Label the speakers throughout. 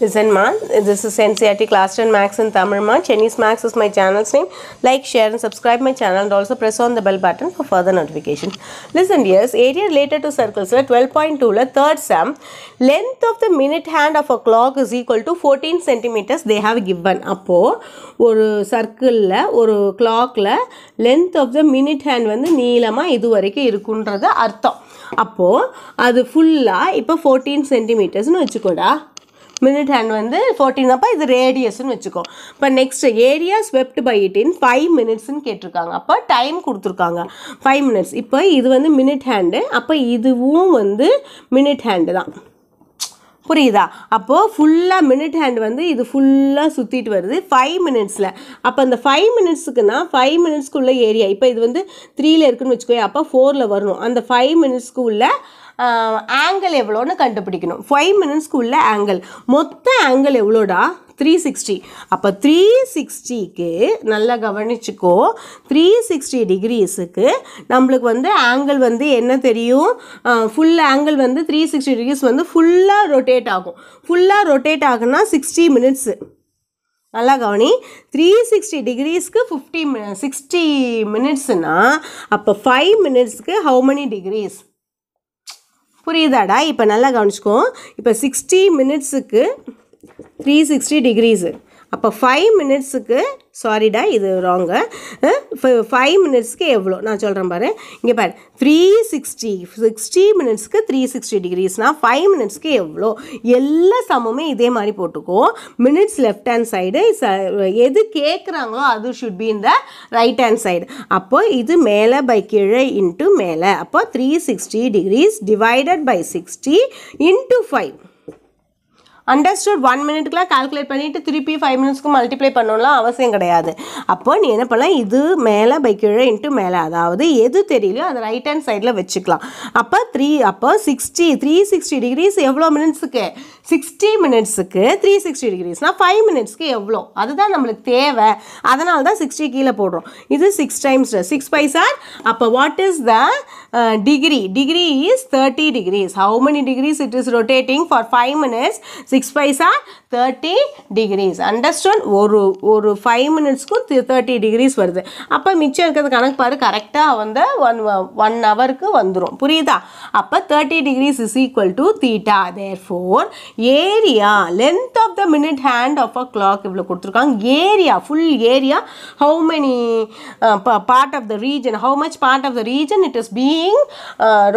Speaker 1: Listenma, this is NCRT Class 10 Max in Tamil Ma. Chinese Max is my channel's name. Like, share and subscribe my channel and also press on the bell button for further notification. Listen dears, area related to circles 12.2 la third sum, length of the minute hand of a clock is equal to 14 centimeters they have given. அப்போ ஒரு சர்க்கிளில் ஒரு கிளாக்கில் length of the minute hand வந்து நீளமாக இது வரைக்கும் இருக்குன்றது அர்த்தம் அப்போது அது ஃபுல்லாக இப்போ ஃபோர்டீன் சென்டிமீட்டர்ஸ்னு வச்சுக்கோடா மினிட் ஹேண்ட் வந்து ஃபோர்டீன் அப்போ இது ரேடியஸ்ன்னு வச்சுக்கோ இப்போ next area swept by it in five மினிட்ஸ்ன்னு கேட்டிருக்காங்க அப்போ டைம் கொடுத்துருக்காங்க ஃபைவ் மினிட்ஸ் இப்போ இது வந்து மினிட் ஹேண்டு அப்போ இதுவும் வந்து மினிட் ஹேண்டு தான் புரியுதா அப்போது ஃபுல்லாக மினிட் ஹேண்ட் வந்து இது ஃபுல்லாக சுற்றிட்டு வருது ஃபைவ் மினிட்ஸில் அப்போ அந்த ஃபைவ் மினிட்ஸுக்குன்னா ஃபைவ் மினிட்ஸ்க்குள்ளே ஏரியா இப்போ இது வந்து த்ரீயில் இருக்குன்னு வச்சுக்கோங்க அப்போ ஃபோரில் வரணும் அந்த ஃபைவ் மினிட்ஸ்க்கு உள்ள ஆங்கிள் எவ்வளோன்னு கண்டுபிடிக்கணும் ஃபைவ் உள்ள ஆங்கிள் மொத்த ஆங்கிள் எவ்வளோடா த்ரீ சிக்ஸ்டி அப்போ த்ரீ சிக்ஸ்டிக்கு நல்லா கவனிச்சுக்கோ த்ரீ சிக்ஸ்டி டிகிரிஸுக்கு நம்மளுக்கு வந்து ஆங்கிள் வந்து என்ன தெரியும் ஃபுல் ஆங்கிள் வந்து த்ரீ சிக்ஸ்டி டிகிரிஸ் வந்து ஃபுல்லாக ரொட்டேட் ஆகும் ஃபுல்லாக ரொட்டேட் ஆகுனா சிக்ஸ்டி மினிட்ஸு நல்லா கவனி த்ரீ சிக்ஸ்டி டிகிரிஸ்க்கு ஃபிஃப்டி மினி சிக்ஸ்டி மினிட்ஸுன்னா அப்போ ஃபைவ் மினிட்ஸ்க்கு ஹவு மெனி டிகிரிஸ் புரியுதாடா இப்போ நல்லா கவனிச்சுக்கோ இப்போ சிக்ஸ்டி மினிட்ஸுக்கு த்ரீ சிக்ஸ்டி டிகிரிஸு அப்போ ஃபைவ் மினிட்ஸுக்கு சாரிடா இது ராங்கு ஃபைவ் மினிட்ஸ்க்கு எவ்வளோ நான் சொல்கிறேன் பாரு இங்கே பாரு த்ரீ சிக்ஸ்டி சிக்ஸ்டி மினிட்ஸ்க்கு த்ரீ சிக்ஸ்டி டிகிரிஸ்னால் ஃபைவ் மினிட்ஸ்க்கு எவ்வளோ எல்லா சமமே இதே மாதிரி போட்டுக்கோ மினிட்ஸ் லெஃப்ட் ஹேண்ட் சைடு எது கேட்குறாங்களோ அது ஷுட் பி இந்த ரைட் ஹேண்ட் சைடு அப்போது இது மேலே பை கீழே இன்ட்டு மேலே அப்போ three sixty degrees divided by sixty into five understood one மினிட்க்குலாம் கால்குலேட் பண்ணிவிட்டு திருப்பி ஃபைவ் மினிட்ஸ்க்கு மல்டிப்ளை பண்ணணும்லாம் அவசியம் கிடையாது அப்போ நீ என்ன பண்ணலாம் இது மேலே பை கீழே இன்ட்டு மேலே அதாவது எது தெரியலையோ அதை ரைட் ஹேண்ட் சைடில் வச்சுக்கலாம் அப்போ த்ரீ அப்போ சிக்ஸ்டி த்ரீ சிக்ஸ்டி டிகிரிஸ் எவ்வளோ மினிட்ஸுக்கு சிக்ஸ்டி மினிட்ஸுக்கு த்ரீ சிக்ஸ்டி டிகிரிஸ்னால் ஃபைவ் மினிட்ஸ்க்கு எவ்வளோ அதுதான் நம்மளுக்கு தேவை அதனால தான் சிக்ஸ்டி கீழே போடுறோம் இது six times six by sir அப்போ what is the degree degree is thirty degrees how many degrees it is rotating for five minutes six பைசா தேர்ட்டி டிகிரிஸ் அண்டர்ஸ்டாண்ட் ஒரு ஒரு ஃபைவ் மினிட்ஸ்க்கும் தேர்ட்டி டிகிரிஸ் வருது அப்போ மிச்சம் இருக்கிறது கணக்கு பாரு கரெக்டாக வந்து ஒன் ஒன் ஹவருக்கு வந்துடும் புரியுதா அப்போ thirty degrees is equal to theta therefore area length of the minute hand of a clock இவ்வளோ கொடுத்துருக்காங்க area full area how many part of the region how much part of the region it is being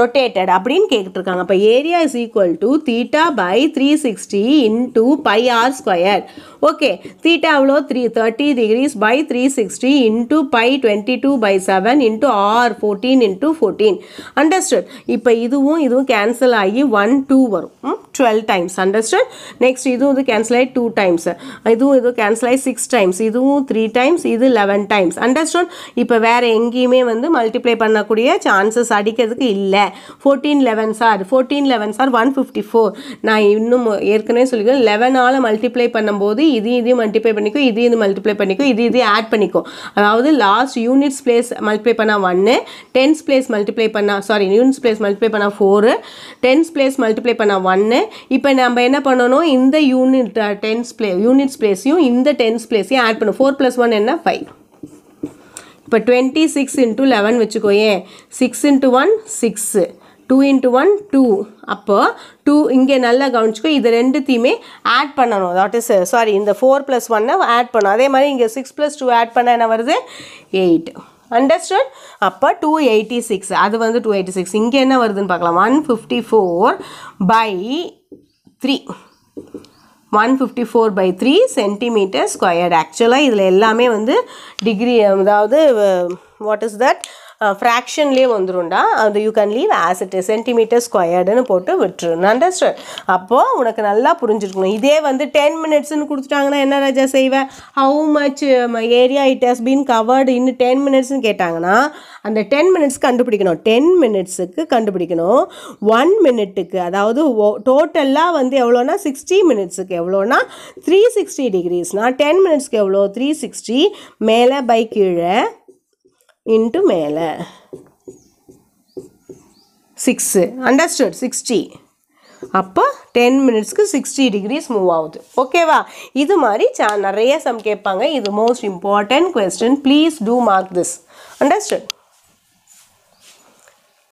Speaker 1: rotated அப்படின்னு கேட்டுருக்காங்க அப்போ area is equal to theta by three sixty degree into pi r square okay theta எவ்வளோ three thirty degrees by three sixty into pi twenty two by seven into r fourteen into fourteen understood இப்போ இதுவும் இதுவும் cancel ஆகி one two வரும் twelve times understand next இதுவும் இது cancel ஆகி two times இதுவும் இது கேன்சல் ஆகி சிக்ஸ் டைம்ஸ் இதுவும் த்ரீ டைம்ஸ் இது லெவன் டைம்ஸ் அண்டர்ஸ்டாண்ட் இப்போ வேறு எங்கேயுமே வந்து மல்டிப்ளை பண்ணக்கூடிய சான்சஸ் அடிக்கிறதுக்கு இல்லை fourteen eleven sir fourteen eleven sir one fifty four நான் இன்னும் ஏற்கனவே சொல்லிக்கிறேன் லெவனால் மல்டிப்ளை பண்ணும்போது இது இதையும் மல்டிப்ளை பண்ணிக்கும் இது இது மல்டிப்ளை பண்ணிக்கும் இது இது ஆட் பண்ணிக்கும் அதாவது லாஸ்ட் யூனிட்ஸ் பிளேஸ் மல்டிப்ளை பண்ணால் ஒன்று டென்ஸ் பிளேஸ் மல்டிப்ளை பண்ணால் சாரி யூனிட்ஸ் பிளேஸ் மல்டிப்ளை பண்ணால் ஃபோரு டென்ஸ் பிளேஸ் மல்டிப்ளை பண்ணால் ஒன்று இப்போ நம்ம என்ன பண்ணணும் இந்த யூனிட் டென்ஸ் பிளே யூனிட்ஸ் பிளேஸையும் இந்த டென்ஸ் பிளேஸையும் ஆட் பண்ணும் ஃபோர் ப்ளஸ் ஒன் என்ன ஃபைவ் இப்போ டுவெண்ட்டி சிக்ஸ் இன்ட்டு லெவன் வச்சுக்கோயே six into one six two into one two அப்போ டூ இங்கே நல்லா கவனிச்சிக்கோ இது ரெண்டுத்தையுமே ஆட் பண்ணணும் தட் இஸ் சாரி இந்த ஃபோர் ப்ளஸ் ஒன்னை ஆட் பண்ணணும் அதே மாதிரி இங்கே சிக்ஸ் ப்ளஸ் டூ ஆட் பண்ண என்ன வருது எயிட் அண்டர்ஸ்டாண்ட் அப்போ டூ எயிட்டி சிக்ஸ் அது வந்து டூ எயிட்டி சிக்ஸ் இங்கே என்ன வருதுன்னு பார்க்கலாம் one fifty four by three one fifty four by three centimetre squared ஆக்சுவலாக இதில் எல்லாமே வந்து டிகிரி அதாவது வாட் இஸ் தட் ஃப்ராக்ஷன்லேயே வந்துடும்டா அந்த you can leave as it centimetre ஸ்கொயர்டுன்னு போட்டு விட்டுரு அண்டர்ஸ்டாண்ட் அப்போது உனக்கு நல்லா புரிஞ்சிருக்கணும் இதே வந்து டென் மினிட்ஸ்னு கொடுத்துட்டாங்கன்னா என்ன ராஜா செய்வேன் how much area it has been covered இன்னும் டென் மினிட்ஸ்னு கேட்டாங்கன்னா அந்த டென் மினிட்ஸ் கண்டுபிடிக்கணும் டென் மினிட்ஸுக்கு கண்டுபிடிக்கணும் ஒன் மினிட்டுக்கு அதாவது டோட்டலாக வந்து எவ்வளோனா சிக்ஸ்டி மினிட்ஸுக்கு எவ்வளோனா த்ரீ சிக்ஸ்டி டிகிரிஸ்னால் டென் மினிட்ஸ்க்கு எவ்வளோ த்ரீ சிக்ஸ்டி மேலே பை கீழே இன்ட்டு மேலே சிக்ஸு அண்டர்ஸ்டுட் சிக்ஸ்டி அப்போ டென் மினிட்ஸ்க்கு சிக்ஸ்டி டிகிரிஸ் மூவ் ஆகுது ஓகேவா இது மாதிரி சா நிறைய சம் கேட்பாங்க இது most important question please do mark this understood